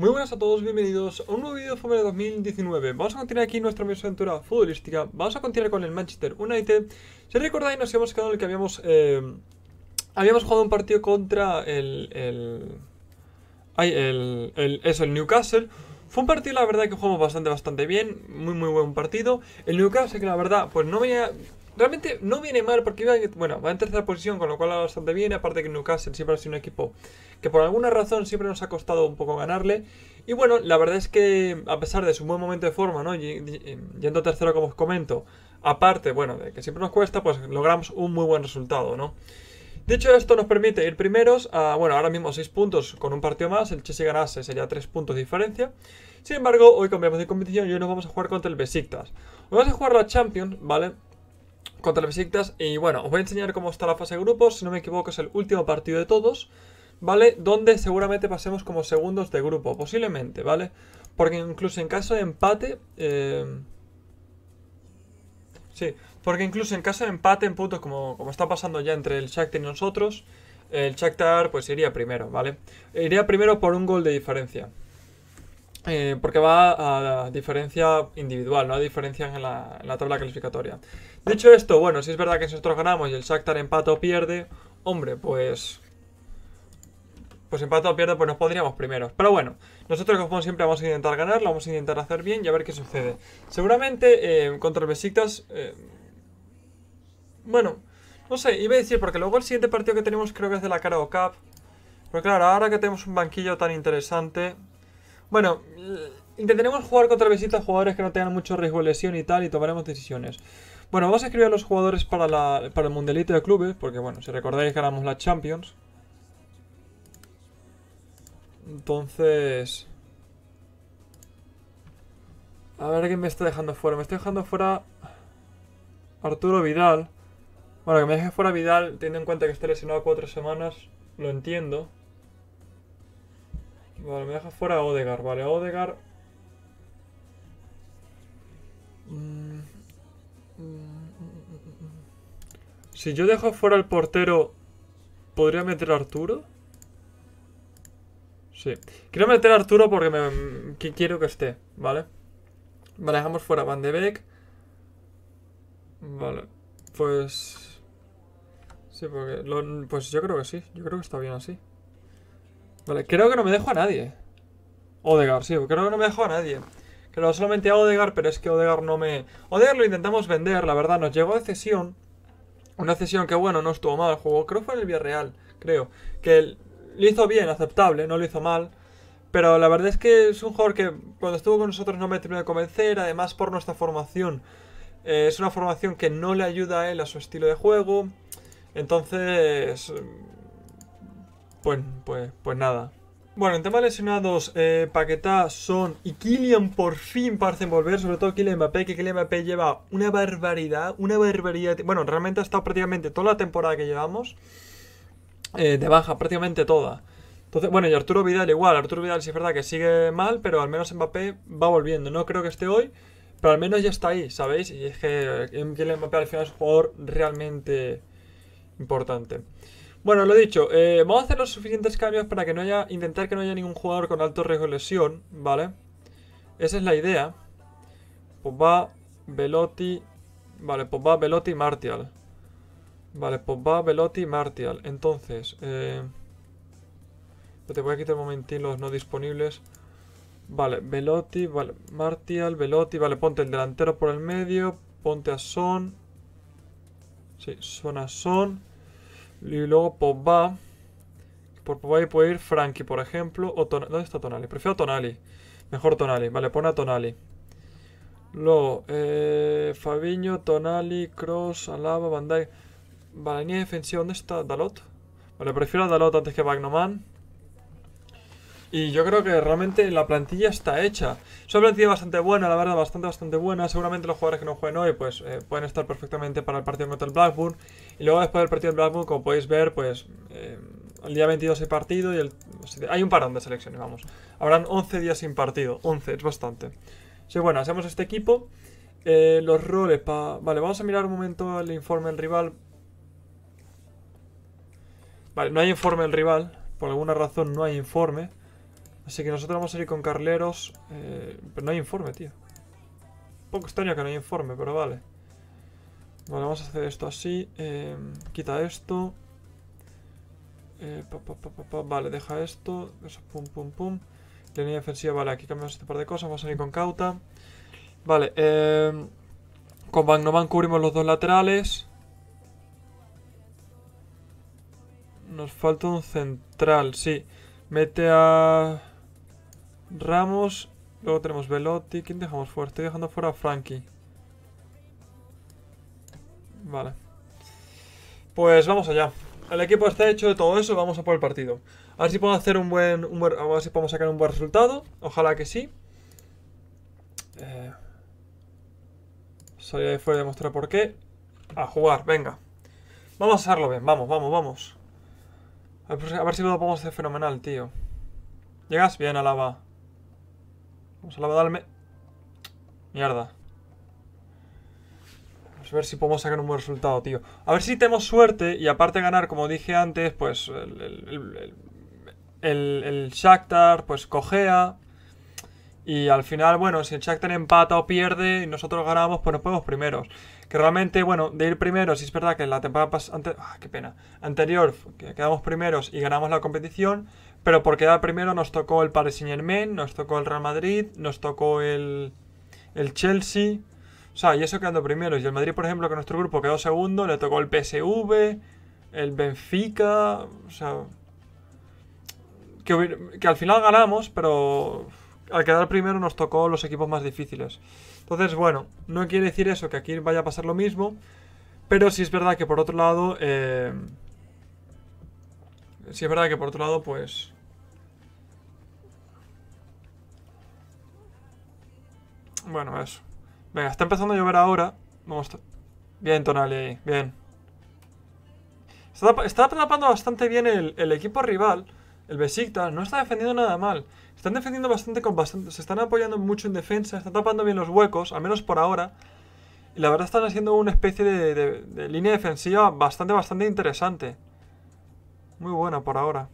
Muy buenas a todos, bienvenidos a un nuevo vídeo de Fórmula 2019 Vamos a continuar aquí nuestra aventura futbolística Vamos a continuar con el Manchester United Si recordáis nos habíamos quedado en el que habíamos eh, Habíamos jugado un partido contra el, el, ay, el, Eso, el Newcastle fue un partido, la verdad, que jugamos bastante, bastante bien. Muy, muy buen partido. El Newcastle, que la verdad, pues no había realmente no viene mal porque va, bueno, en tercera posición, con lo cual va bastante bien. Aparte que Newcastle siempre ha sido un equipo que por alguna razón siempre nos ha costado un poco ganarle. Y bueno, la verdad es que a pesar de su buen momento de forma, ¿no? yendo tercero como os comento, aparte, bueno, de que siempre nos cuesta, pues logramos un muy buen resultado, ¿no? Dicho esto, nos permite ir primeros a, bueno, ahora mismo 6 puntos con un partido más. El Chelsea ganase sería 3 puntos de diferencia. Sin embargo, hoy cambiamos de competición y hoy nos vamos a jugar contra el Besiktas. vamos a jugar la Champions, ¿vale? contra las Y bueno, os voy a enseñar cómo está la fase de grupos. Si no me equivoco, es el último partido de todos, ¿vale? Donde seguramente pasemos como segundos de grupo, posiblemente, ¿vale? Porque incluso en caso de empate... Eh, sí, porque incluso en caso de empate en puntos, como, como está pasando ya entre el Shakhtar y nosotros, el Shakhtar pues iría primero, ¿vale? Iría primero por un gol de diferencia. Eh, porque va a, diferencia individual, no a diferencia en la, tabla clasificatoria. Dicho esto, bueno, si es verdad que nosotros ganamos y el Shakhtar empata o pierde, hombre, pues... Pues empata o pierde, pues nos podríamos primeros. Pero bueno, nosotros como siempre vamos a intentar ganar, lo vamos a intentar hacer bien y a ver qué sucede. Seguramente eh, contra el Besiktas... Eh, bueno, no sé, iba a decir, porque luego el siguiente partido que tenemos creo que es de la o Cup. Pero claro, ahora que tenemos un banquillo tan interesante... Bueno, intentaremos jugar contra visitas jugadores que no tengan mucho riesgo de lesión y tal, y tomaremos decisiones. Bueno, vamos a escribir a los jugadores para, la, para el mundelito de clubes, porque bueno, si recordáis ganamos la Champions. Entonces... A ver quién me está dejando fuera. Me está dejando fuera Arturo Vidal. Bueno, que me deje fuera Vidal, teniendo en cuenta que está lesionado cuatro semanas, lo entiendo. Vale, me deja fuera Odegar. Vale, Odegar. Si yo dejo fuera el portero, ¿podría meter a Arturo? Sí. Quiero meter a Arturo porque me, quiero que esté, ¿vale? Vale, dejamos fuera Van de Beek. Vale, pues... Sí, porque... pues yo creo que sí. Yo creo que está bien así. Vale, creo que no me dejo a nadie. Odegar, sí, creo que no me dejo a nadie. Creo solamente a Odegar, pero es que Odegar no me... Odegar lo intentamos vender, la verdad, nos llegó de cesión. Una cesión que, bueno, no estuvo mal el juego. Creo que fue en el Real creo. Que lo hizo bien, aceptable, no lo hizo mal. Pero la verdad es que es un jugador que cuando estuvo con nosotros no me terminó de convencer. Además, por nuestra formación. Eh, es una formación que no le ayuda a él a su estilo de juego. Entonces, pues, pues, pues, nada. Bueno, en temas lesionados, eh, Paquetá, Son y Kylian por fin parecen volver, sobre todo Kylian Mbappé, que Kylian Mbappé lleva una barbaridad, una barbaridad. Bueno, realmente ha estado prácticamente toda la temporada que llevamos eh, de baja, prácticamente toda. Entonces, bueno, y Arturo Vidal igual, Arturo Vidal sí es verdad que sigue mal, pero al menos Mbappé va volviendo. No creo que esté hoy, pero al menos ya está ahí, ¿sabéis? Y es que eh, Kylian Mbappé al final es un jugador realmente importante. Bueno, lo dicho, eh, vamos a hacer los suficientes cambios para que no haya, intentar que no haya ningún jugador con alto riesgo de lesión, ¿vale? Esa es la idea. Pues va Velotti, vale, pues va Velotti, Martial. Vale, pues va Velotti, Martial. Entonces, eh... Te voy a quitar un momentín los no disponibles. Vale, Velotti, vale, Martial, Velotti, vale, ponte el delantero por el medio, ponte a Son. Sí, Son a Son. Y luego Pogba. Por Pogba puede ir Frankie, por ejemplo. O ¿Dónde está Tonali? Prefiero Tonali. Mejor Tonali. Vale, pone a Tonali. Luego, eh, Fabiño, Tonali, Cross, Alaba, Bandai. Vale, línea de defensiva, ¿dónde está Dalot? Vale, prefiero a Dalot antes que Bagnoman. Y yo creo que realmente la plantilla está hecha. Es una plantilla bastante buena, la verdad, bastante, bastante buena. Seguramente los jugadores que no jueguen hoy pues eh, pueden estar perfectamente para el partido contra el Blackburn. Y luego después del partido en Blackburn, como podéis ver, pues eh, el día 22 hay partido y el, hay un parón de selecciones, vamos. Habrán 11 días sin partido, 11, es bastante. Sí, bueno, hacemos este equipo. Eh, los roles para... Vale, vamos a mirar un momento el informe del rival. Vale, no hay informe del rival. Por alguna razón no hay informe. Así que nosotros vamos a ir con Carleros. Eh, pero no hay informe, tío. Un poco extraño que no hay informe, pero vale. Vale, vamos a hacer esto así. Em, quita esto. Eh, vale, deja esto. Eso, pum, pum, pum. Línea defensiva, vale, aquí cambiamos este par de cosas. Vamos a ir con cauta. Vale, eh, con Van cubrimos los dos laterales. Nos falta un central, sí. Mete a Ramos. Luego tenemos Velotti. ¿Quién dejamos fuera? Estoy dejando fuera a Frankie. Vale. Pues vamos allá. El equipo está hecho de todo eso, vamos a por el partido. A ver si puedo hacer un buen, podemos sacar un buen resultado. Ojalá que sí. Eh, salí fuera de mostrar por qué. A jugar, venga. Vamos a hacerlo bien, vamos, vamos, vamos. A ver, si lo podemos hacer fenomenal, tío. Llegas bien, Alaba. Vamos, lava darme Mierda. A ver si podemos sacar un buen resultado, tío. A ver si tenemos suerte y aparte ganar, como dije antes, pues el, el, el, Shakhtar, pues cojea. Y al final, bueno, si el Shakhtar empata o pierde y nosotros ganamos, pues nos podemos primeros. Que realmente, bueno, de ir primeros, si es verdad que la temporada pasada... Ah, qué pena. Anterior, que quedamos primeros y ganamos la competición. Pero por quedar primero nos tocó el Paris Saint Germain, nos tocó el Real Madrid, nos tocó el, el Chelsea o sea, y eso quedando primero Y el Madrid, por ejemplo, que nuestro grupo quedó segundo, le tocó el PSV, el Benfica, o sea... Que, al final ganamos, pero al quedar primero nos tocó los equipos más difíciles. Entonces, bueno, no quiere decir eso, que aquí vaya a pasar lo mismo. Pero sí es verdad que por otro lado. Si eh, sí es verdad que por otro lado, pues. Bueno, eso. Venga, está empezando a llover ahora. Vamos. Bien, Tonali Bien. Está, tapando bastante bien el, equipo rival. El Besiktas. No está defendiendo nada mal. Están defendiendo bastante con bastante. Se están apoyando mucho en defensa. Están tapando bien los huecos. Al menos por ahora. Y la verdad están haciendo una especie de, línea defensiva bastante, bastante interesante. Muy buena por ahora.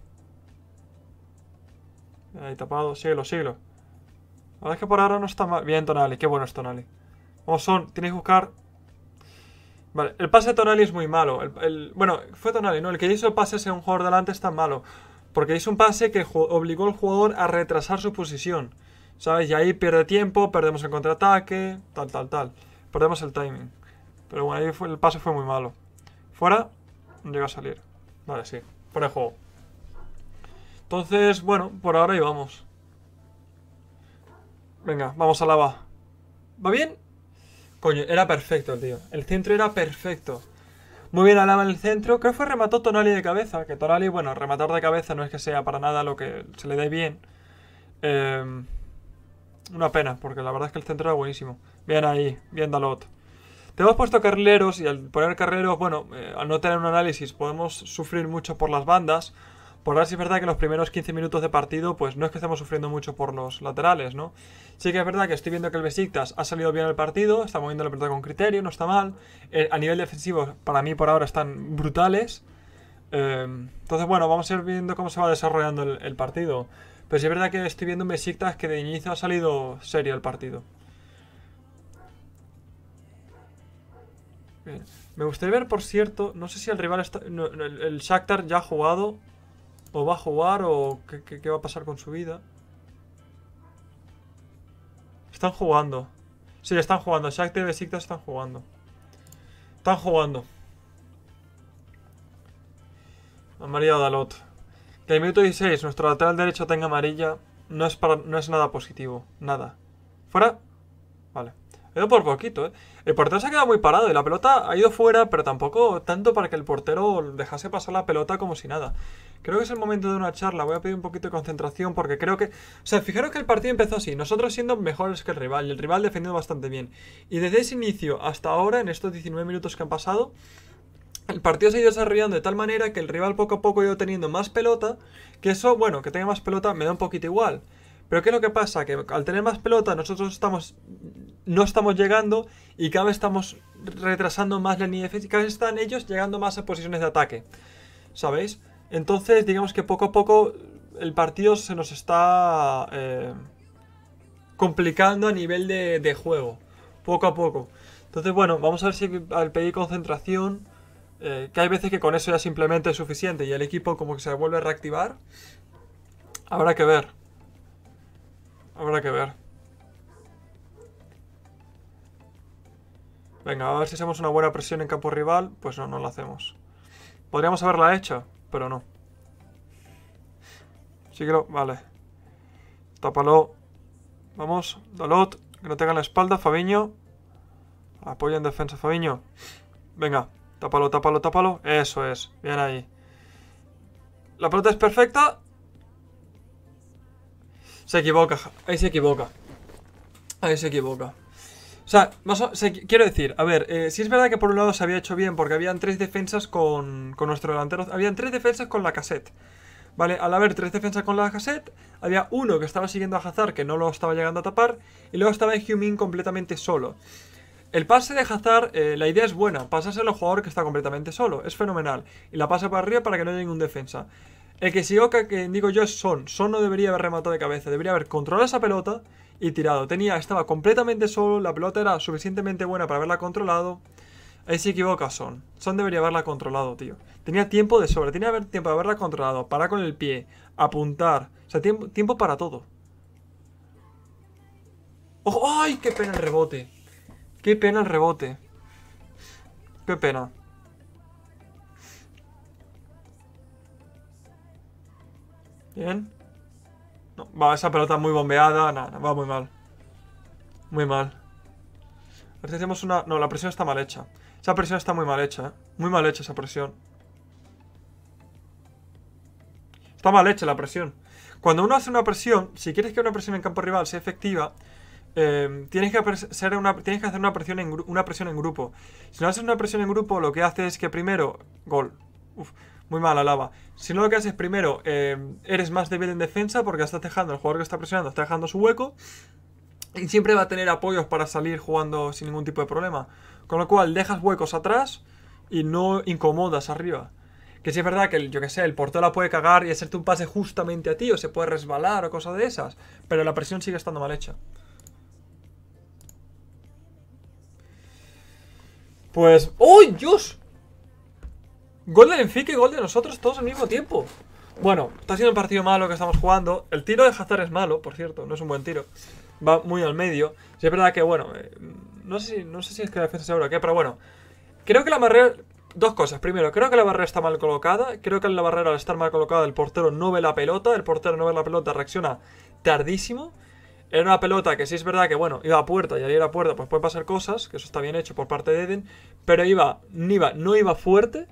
Ahí tapado. Siglo, siglo. La verdad es que por ahora no está mal. Bien, Tonali. Qué bueno es Tonali. O son, tienes que buscar... Vale, el pase de Tonali es muy malo. bueno, fue Tonali, ¿no? El que hizo el pase ese un jugador delante es tan malo. Porque hizo un pase que obligó al jugador a retrasar su posición. ¿Sabes? Y ahí pierde tiempo, perdemos el contraataque, tal, tal, tal. Perdemos el timing. Pero bueno, ahí fue, el pase fue muy malo. Fuera, no llega a salir. Vale, sí. por el juego. Entonces, bueno, por ahora y vamos. Venga, vamos a lava. ¿Va bien? Coño, era perfecto, tío. El centro era perfecto. Muy bien Alaba en el centro. Creo que fue remató Tonali de cabeza. Que Tonali, bueno, rematar de cabeza no es que sea para nada lo que se le dé bien. Em, una pena, porque la verdad es que el centro era buenísimo. Bien ahí, bien Dalot. Te hemos puesto carrileros y al poner carrileros, bueno, eh, al no tener un análisis podemos sufrir mucho por las bandas. Por ahora es verdad que los primeros 15 minutos de partido, pues no es que estamos sufriendo mucho por los laterales, ¿no? Sí que es verdad que estoy viendo que el Besiktas ha salido bien el partido, está moviendo la pelota con criterio, no está mal. Eh, a nivel defensivo, para mí por ahora están brutales. Em, entonces, bueno, vamos a ir viendo cómo se va desarrollando el, partido. Pero sí es verdad que estoy viendo un Besiktas que de inicio ha salido serio el partido. Me gustaría ver, por cierto, no sé si el rival está, el, el Shakhtar ya ha jugado ¿O va a jugar o qué, va a pasar con su vida? Están jugando. Sí, están jugando. Shaq, y Besiktas están jugando. Están jugando. Amarilla Dalot. Que el minuto 16 nuestro lateral derecho tenga amarilla no es, para, no es nada positivo. Nada. ¿Fuera? Vale. Ha ido por poquito, ¿eh? El portero se ha quedado muy parado y la pelota ha ido fuera, pero tampoco tanto para que el portero dejase pasar la pelota como si nada. Creo que es el momento de una charla. Voy a pedir un poquito de concentración porque creo que... O sea, fijaros que el partido empezó así. Nosotros siendo mejores que el rival. Y el rival defendiendo bastante bien. Y desde ese inicio hasta ahora, en estos 19 minutos que han pasado... El partido se ha ido desarrollando de tal manera que el rival poco a poco ha ido teniendo más pelota. Que eso, bueno, que tenga más pelota me da un poquito igual. Pero ¿qué es lo que pasa? Que al tener más pelota nosotros estamos no estamos llegando y cada vez estamos retrasando más la línea de defensa y cada vez están ellos llegando más a posiciones de ataque. ¿Sabéis? Entonces, digamos que poco a poco el partido se nos está eh, complicando a nivel de, juego, poco a poco. Entonces, bueno, vamos a ver si al pedir concentración, eh, que hay veces que con eso ya simplemente es suficiente y el equipo como que se vuelve a reactivar, habrá que ver. Habrá que ver. Venga, a ver si hacemos una buena presión en campo rival. Pues no, no la hacemos. Podríamos haberla hecho pero no. lo... vale. Tápalo. Vamos, Dalot, que no tenga la espalda, Fabiño. Apoya en defensa, Fabiño. Venga, tápalo, tápalo, tápalo. Eso es, bien ahí. La pelota es perfecta. Se equivoca, ahí se equivoca. Ahí se equivoca. O sea, quiero decir, a ver, eh, si es verdad que por un lado se había hecho bien, porque habían tres defensas con, con nuestro delantero. Habían tres defensas con la cassette. Vale, al haber tres defensas con la cassette, había uno que estaba siguiendo a Hazard, que no lo estaba llegando a tapar, y luego estaba Hume-Min completamente solo. El pase de Hazard, eh, la idea es buena, pasárselo al jugador que está completamente solo, es fenomenal. Y la pasa para arriba para que no haya ningún defensa. El que sigo, que, que digo yo, es Son. Son no debería haber rematado de cabeza, debería haber controlado esa pelota y tirado. Tenía, estaba completamente solo, la pelota era suficientemente buena para haberla controlado. Ahí se equivoca Son. Son debería haberla controlado, tío. Tenía tiempo de sobra, tenía tiempo de haberla controlado, parar con el pie, apuntar. O sea, tiempo, para todo. Ojo, ¡Oh! ¡Ay! ¡Qué pena el rebote! ¡Qué pena el rebote! ¡Qué pena! Bien va, esa pelota muy bombeada. Nada, va muy mal. Muy mal. si hacemos una... No, la presión está mal hecha. Esa presión está muy mal hecha, ¿eh? Muy mal hecha esa presión. Está mal hecha la presión. Cuando uno hace una presión, si quieres que una presión en campo rival sea efectiva, em, tienes, que una, tienes que hacer una presión, en una presión en grupo. Si no haces una presión en grupo, lo que hace es que primero... Gol. Uf. Muy mala lava. Si no lo que haces primero, eh, eres más débil en defensa porque estás dejando, el jugador que está presionando está dejando su hueco. Y siempre va a tener apoyos para salir jugando sin ningún tipo de problema. Con lo cual, dejas huecos atrás y no incomodas arriba. Que si es verdad que, yo que sé, el portero puede cagar y hacerte un pase justamente a ti, o se puede resbalar o cosas de esas. Pero la presión sigue estando mal hecha. Pues... ¡uy ¡oh, Dios! Gol del Enfique y gol de nosotros todos al mismo tiempo. Bueno, está siendo un partido malo que estamos jugando. El tiro de Hazard es malo, por cierto, no es un buen tiro. Va muy al medio. Si es verdad que, bueno, eh, no, sé si, no sé si es que la defensa se o qué, pero bueno. Creo que la barrera... Dos cosas. Primero, creo que la barrera está mal colocada. Creo que en la barrera al estar mal colocada el portero no ve la pelota. El portero no ve la pelota, reacciona tardísimo. Era una pelota que sí es verdad que, bueno, iba a puerta y al ir a puerta pues pueden pasar cosas, que eso está bien hecho por parte de Eden, pero iba, iba, no iba fuerte,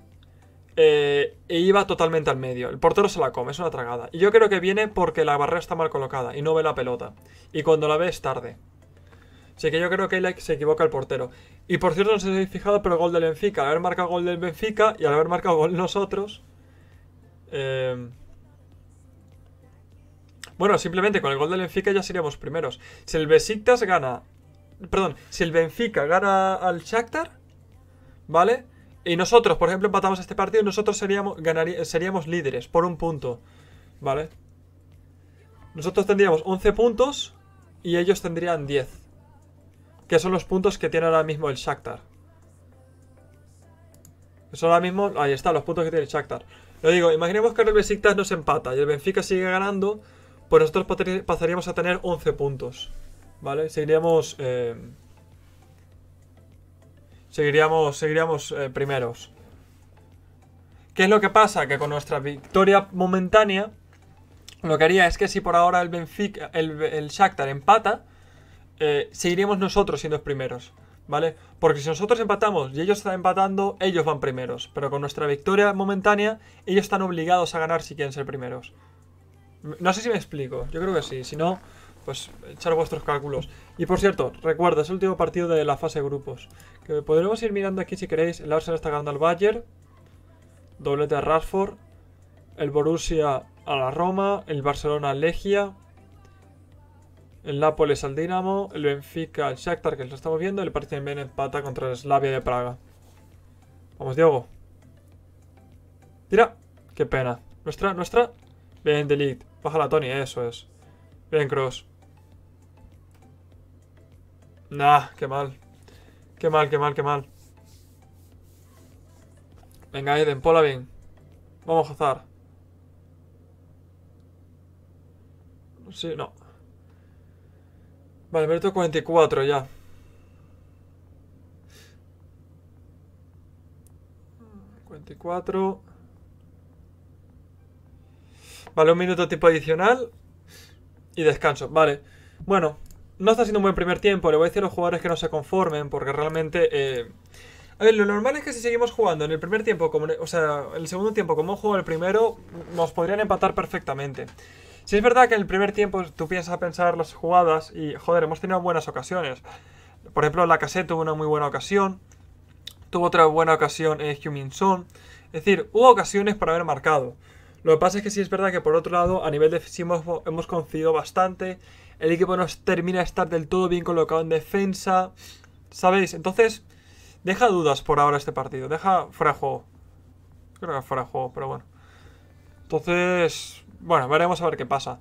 eh, e iba totalmente al medio. El portero se la come, es una tragada. Y yo creo que viene porque la barrera está mal colocada y no ve la pelota. Y cuando la ve es tarde. Así que yo creo que se equivoca el portero. Y por cierto, no sé si habéis fijado, pero el gol del Benfica. Al haber marcado gol del Benfica y al haber marcado gol nosotros. Eh, bueno, simplemente con el gol del Benfica ya seríamos primeros. Si el Besiktas gana. Perdón, si el Benfica gana al Shakhtar. ¿Vale? y nosotros, por ejemplo, empatamos este partido, nosotros seríamos, seríamos líderes por un punto, ¿vale? Nosotros tendríamos 11 puntos y ellos tendrían 10, que son los puntos que tiene ahora mismo el Shakhtar. Eso ahora mismo, ahí está, los puntos que tiene el Shakhtar. Lo digo, imaginemos que el Besiktas nos empata y el Benfica sigue ganando, pues nosotros pasaríamos a tener 11 puntos, ¿vale? Seguiríamos... Eh, Seguiríamos, seguiríamos eh, primeros. ¿Qué es lo que pasa? Que con nuestra victoria momentánea, lo que haría es que si por ahora el Benfica, el, Shakhtar empata, eh, seguiríamos nosotros siendo primeros, ¿vale? Porque si nosotros empatamos y ellos están empatando, ellos van primeros. Pero con nuestra victoria momentánea, ellos están obligados a ganar si quieren ser primeros. No sé si me explico, yo creo que sí, si no pues echar vuestros cálculos. Y por cierto, recuerda, es el último partido de la fase de grupos. Que podremos ir mirando aquí si queréis. El Arsenal está ganando al Bayer, Doblete a Rashford. El Borussia a la Roma. El Barcelona al Legia. El Nápoles al Dinamo. El Benfica al Shakhtar, que lo estamos viendo. El partido en empata contra el Slavia de Praga. Vamos, Diogo. Tira. Qué pena. Nuestra, nuestra. Bien, Delete. la Tony. Eso es. Bien, Cross. Nah, qué mal. Qué mal, qué mal, qué mal. Venga, Eden, pola bien. Vamos a azar. Sí, no. Vale, minuto 44 ya. Cuatro. Vale, un minuto tipo adicional. Y descanso. Vale. Bueno, no está siendo un buen primer tiempo. Le voy a decir a los jugadores que no se conformen porque realmente... Eh, a ver, lo normal es que si seguimos jugando en el primer tiempo, como, o sea, el segundo tiempo como juego el primero, nos podrían empatar perfectamente. Si es verdad que en el primer tiempo tú piensas a pensar las jugadas y, joder, hemos tenido buenas ocasiones. Por ejemplo, la Lacazette tuvo una muy buena ocasión. Tuvo otra buena ocasión eh, Son. Es decir, hubo ocasiones para haber marcado. Lo que pasa es que sí es verdad que por otro lado, a nivel defensivo hemos confiado bastante. El equipo no termina de estar del todo bien colocado en defensa. ¿Sabéis? Entonces, deja dudas por ahora este partido. Deja fuera de juego. Creo que fuera de juego, pero bueno. Entonces, bueno, veremos a ver qué pasa.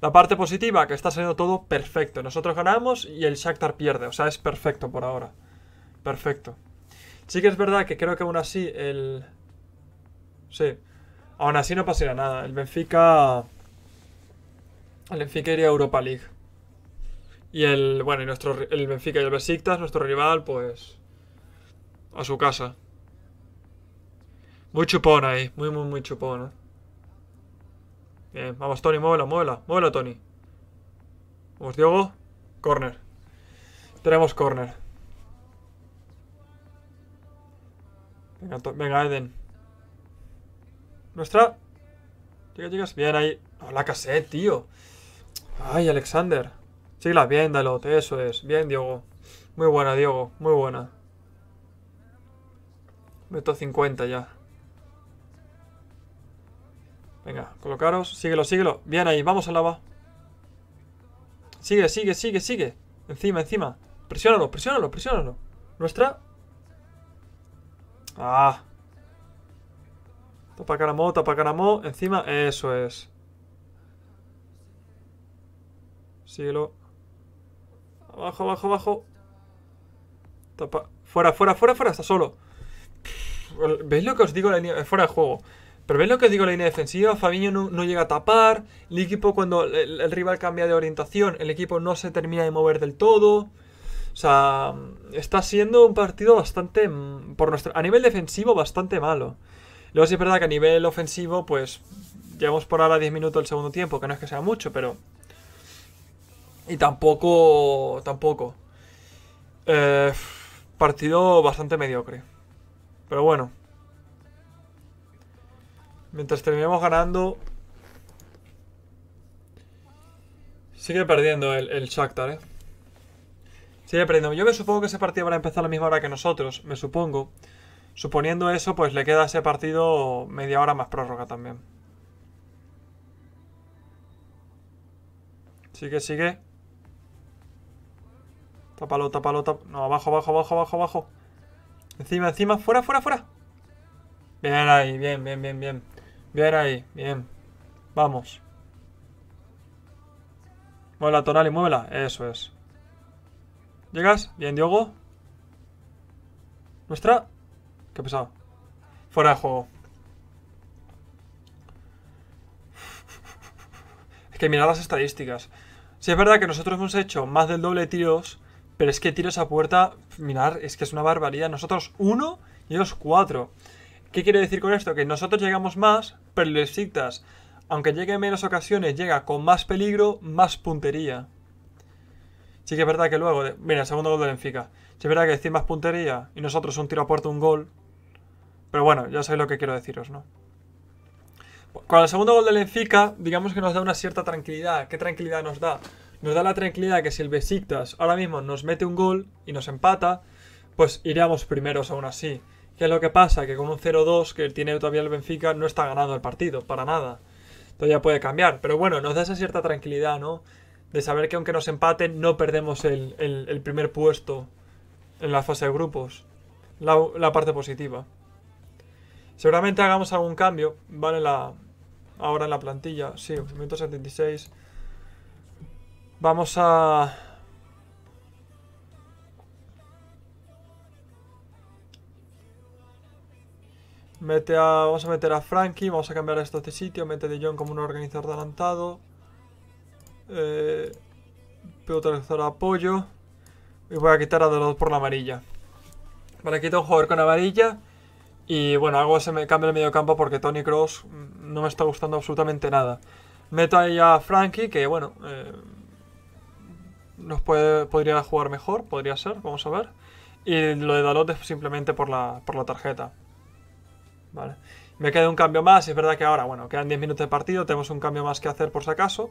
La parte positiva, que está saliendo todo perfecto. Nosotros ganamos y el Shakhtar pierde. O sea, es perfecto por ahora. Perfecto. Sí que es verdad que creo que aún así el... Sí. Aún así no pasará nada. El Benfica... El Benfica iría a Europa League. Y el... Bueno, y nuestro, el Benfica y el Besiktas, nuestro rival, pues... A su casa. Muy chupón ahí. Muy, muy, muy chupón, ¿eh? Bien, vamos Tony, muévela, muévela. Muévela, Tony. Vamos, Diogo. Corner. Tenemos corner. Venga, Venga Eden. Nuestra. Chicas, chicas. Bien ahí. a la cassette, tío. Ay, Alexander. Chicla, bien, Dalot. Eso es. Bien, Diego. Muy buena, Diego. Muy buena. Meto 50 ya. Venga, colocaros. Síguelo, síguelo. Bien ahí. Vamos al lava. Sigue, sigue, sigue, sigue. Encima, encima. Presiónalo, presiónalo, presiónalo. Nuestra. Ah tapa caramo, Encima, eso es. Síguelo. Abajo, abajo, abajo. Fuera, fuera, fuera, fuera. Está solo. ¿Veis lo que os digo? La eh, Fuera de juego. Pero ¿veis lo que os digo? La línea defensiva. Fabiño no, llega a tapar. El equipo, cuando el, rival cambia de orientación, el equipo no se termina de mover del todo. O sea, está siendo un partido bastante. Mm, por nuestro, a nivel defensivo, bastante malo. Luego sí es verdad que a nivel ofensivo, pues llevamos por ahora 10 minutos el segundo tiempo, que no es que sea mucho, pero... Y tampoco... tampoco. Eh, partido bastante mediocre. Pero bueno. Mientras terminemos ganando... Sigue perdiendo el, el Shakhtar, ¿eh? Sigue perdiendo. Yo me supongo que ese partido va a empezar a la misma hora que nosotros, me supongo. Suponiendo eso, pues le queda ese partido media hora más prórroga también. Sigue, sigue. Tápalo, tápalo, tápalo. No, abajo, abajo, abajo, abajo, abajo. Encima, encima, fuera, fuera, fuera. Bien ahí, bien, bien, bien, bien. Bien ahí, bien. Vamos. tonal y muévela. Eso es. ¿Llegas? Bien, Diogo. Nuestra. Qué pesado. Fuera de juego. Es que mirad las estadísticas. Si es verdad que nosotros hemos hecho más del doble de tiros, pero es que tiros a puerta, Mirar, es que es una barbaridad. Nosotros uno y ellos cuatro. ¿Qué quiere decir con esto? Que nosotros llegamos más, pero citas. aunque llegue en menos ocasiones, llega con más peligro, más puntería. Sí que es verdad que luego, de, mira, el segundo gol del Benfica. Sí es verdad que decimos más puntería y nosotros un tiro a puerta, un gol. Pero bueno, ya sabéis lo que quiero deciros, ¿no? Con el segundo gol del Benfica, digamos que nos da una cierta tranquilidad. ¿Qué tranquilidad nos da? Nos da la tranquilidad que si el Besiktas ahora mismo nos mete un gol y nos empata, pues iríamos primeros aún así. ¿Qué es lo que pasa? Que con un 0-2 que tiene todavía el Benfica no está ganando el partido, para nada. Todavía puede cambiar. Pero bueno, nos da esa cierta tranquilidad, ¿no? de saber que aunque nos empaten, no perdemos el, primer puesto en la fase de grupos. La, parte positiva. Seguramente hagamos algún cambio, ¿vale? La, ahora en la plantilla, sí, 176. Vamos a... Mete a, vamos a meter a Frankie, vamos a cambiar esto a este sitio, mete a De John como un organizador adelantado. Eh, puedo utilizar apoyo. Y voy a quitar a Dalot por la amarilla. Vale, quito un jugador con amarilla. Y bueno, hago ese cambio de medio campo porque Tony Cross mm, no me está gustando absolutamente nada. Meto ahí a Frankie, que bueno, eh, nos puede, podría jugar mejor, podría ser, vamos a ver. Y lo de Dalot es simplemente por la, por la tarjeta. Vale. Me queda un cambio más, es verdad que ahora, bueno, quedan 10 minutos de partido, tenemos un cambio más que hacer por si acaso.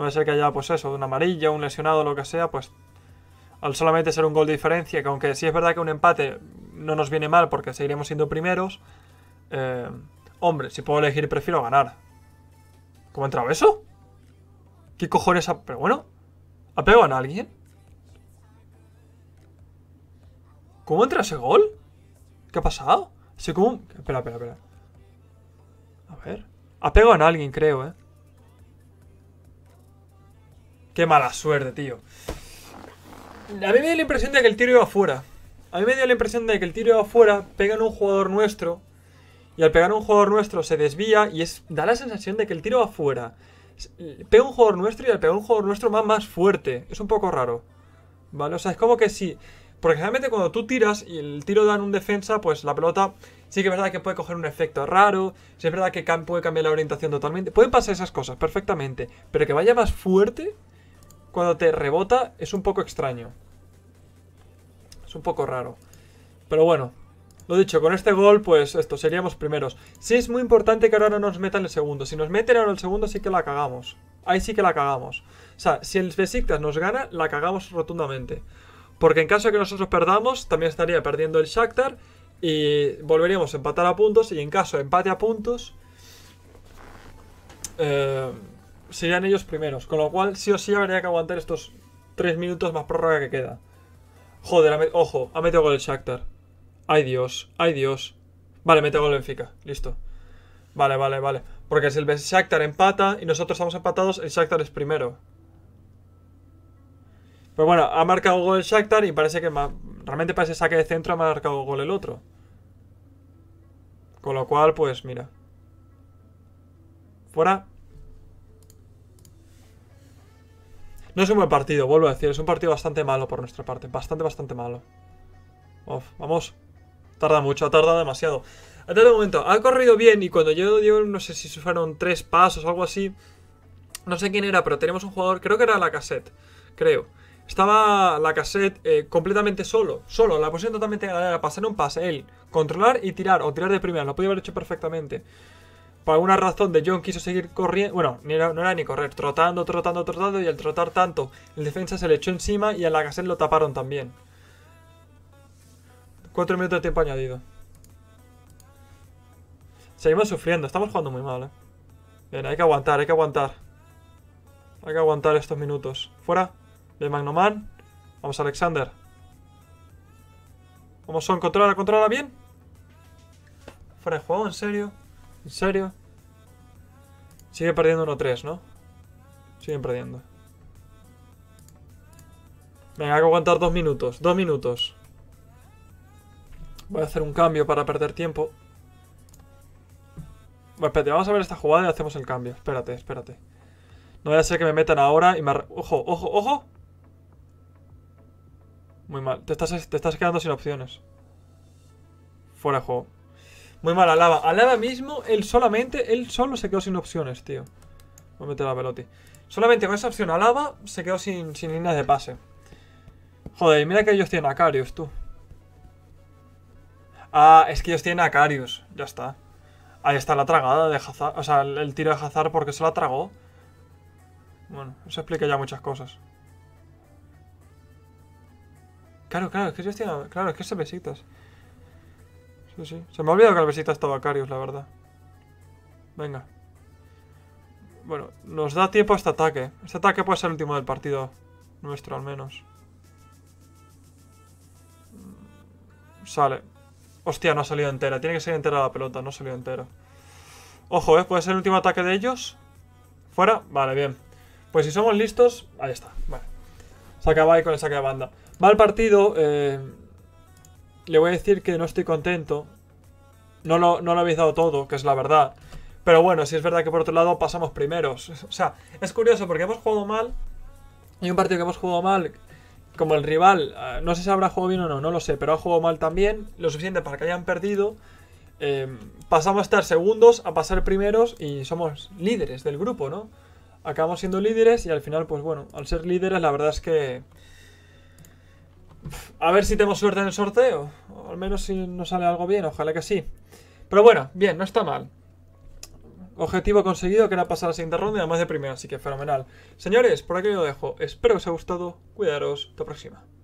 No sé ser que haya, pues eso, una amarilla un lesionado, lo que sea, pues al solamente ser un gol de diferencia, que aunque sí es verdad que un empate no nos viene mal porque seguiremos siendo primeros, eh, hombre, si puedo elegir prefiero ganar. ¿Cómo ha entrado eso? ¿Qué cojones ha... Pero bueno, pegado a alguien? ¿Cómo entra ese gol? ¿Qué ha pasado? Sí, como... Espera, espera, espera. A ver. Ha pegado en alguien, creo, ¿eh? Qué mala suerte, tío. A mí me dio la impresión de que el tiro iba afuera. A mí me dio la impresión de que el tiro iba afuera, pega en un jugador nuestro. Y al pegar en un jugador nuestro se desvía y es, da la sensación de que el tiro va afuera. Pega un jugador nuestro y al pegar un jugador nuestro va más fuerte. Es un poco raro. ¿Vale? O sea, es como que si. Porque generalmente cuando tú tiras y el tiro da en un defensa, pues la pelota sí que es verdad que puede coger un efecto raro. Sí es verdad que puede cambiar la orientación totalmente. Pueden pasar esas cosas perfectamente. Pero que vaya más fuerte, cuando te rebota es un poco extraño. Es un poco raro. Pero bueno, lo dicho, con este gol, pues esto, seríamos primeros. Sí es muy importante que ahora no nos metan el segundo. Si nos meten ahora el segundo, sí que la cagamos. Ahí sí que la cagamos. O sea, si el Besiktas nos gana, la cagamos rotundamente. Porque en caso de que nosotros perdamos, también estaría perdiendo el Shakhtar. Y volveríamos a empatar a puntos. Y en caso de empate a puntos... Eh, serían ellos primeros. Con lo cual, sí o sí habría que aguantar estos 3 minutos más prórroga que queda. Joder, ojo, ha metido gol el Shakhtar. Ay Dios, ay Dios. Vale, mete gol Benfica, listo. Vale, vale, vale. Porque si el Shakhtar empata y nosotros estamos empatados, el Shakhtar es primero. Pero bueno, ha marcado gol el Shakhtar y parece que realmente para ese saque de centro ha marcado gol el otro. Con lo cual, pues mira. Fuera. No es un buen partido, vuelvo a decir. Es un partido bastante malo por nuestra parte. Bastante, bastante malo. vamos. Tarda mucho, tarda demasiado. Hasta el momento, ha corrido bien y cuando yo dio, no sé si fueron tres pasos o algo así. No sé quién era, pero tenemos un jugador, creo que era la cassette, creo. Estaba la cassette eh, completamente solo, solo, la posición totalmente ganada pasar un pase, él, controlar y tirar, o tirar de primera, lo podía haber hecho perfectamente por alguna razón de John quiso seguir corriendo, bueno, no era, ni correr, trotando, trotando, trotando, y al trotar tanto, el defensa se le echó encima y al Lacazette lo taparon también. Cuatro minutos de tiempo añadido. Seguimos sufriendo, estamos jugando muy mal, eh. Bien, hay que aguantar, hay que aguantar. Hay que aguantar estos minutos. Fuera, de Magnoman. Vamos, Alexander. Vamos, Son, controla, controla bien. Fuera de juego, en serio. ¿En serio? Sigue perdiendo 1-3, ¿no? Siguen perdiendo. Venga, hay que aguantar dos minutos. Dos minutos. Voy a hacer un cambio para perder tiempo. Bueno, pues espérate, vamos a ver esta jugada y hacemos el cambio. Espérate, espérate. No voy a ser que me metan ahora y me... ¡Ojo, ojo, ojo! Muy mal. Te estás, te estás quedando sin opciones. Fuera de juego. Muy mal, Alaba. Alaba mismo, él solamente, él solo se quedó sin opciones, tío. Voy a meter la pelota. Solamente con esa opción Alaba se quedó sin, sin líneas de pase. Joder, mira que ellos tienen a tú. Ah, es que ellos tienen a Ya está. Ahí está la tragada de Hazar, O sea, el, tiro de hazar porque se la tragó. Bueno, eso explica ya muchas cosas. Claro, claro, es que ellos tienen... Claro, es que se besitas. Se me ha olvidado que visita estaba Carius, la verdad. Venga. Bueno, nos da tiempo a este ataque. Este ataque puede ser el último del partido nuestro, al menos. Mm, sale. Hostia, no ha salido entera. Tiene que ser entera la pelota, no ha salido entera. Ojo, ¿eh? ¿Puede ser el último ataque de ellos? ¿Fuera? Vale, bien. Pues si somos listos... Ahí está, vale. Se acaba con el saque de banda. Va partido... Eh le voy a decir que no estoy contento. No lo, no lo habéis dado todo, que es la verdad. Pero bueno, si es verdad que por otro lado pasamos primeros. O sea, es curioso porque hemos jugado mal. Y un partido que hemos jugado mal, como el rival, ah, no sé si habrá jugado bien o no, no lo sé, pero ha jugado mal también, lo suficiente para que hayan perdido. Eh, pasamos a estar segundos a pasar primeros y somos líderes del grupo, ¿no? Acabamos siendo líderes y al final, pues bueno, al ser líderes, la verdad es que a ver si tenemos suerte en el sorteo. al menos si nos sale algo bien, ojalá que sí. Pero bueno, bien, no está mal. Objetivo conseguido, que era pasar a la siguiente ronda además de primera, así que fenomenal. Señores, por aquí lo dejo. Espero que os haya gustado. Cuidaros, hasta la próxima.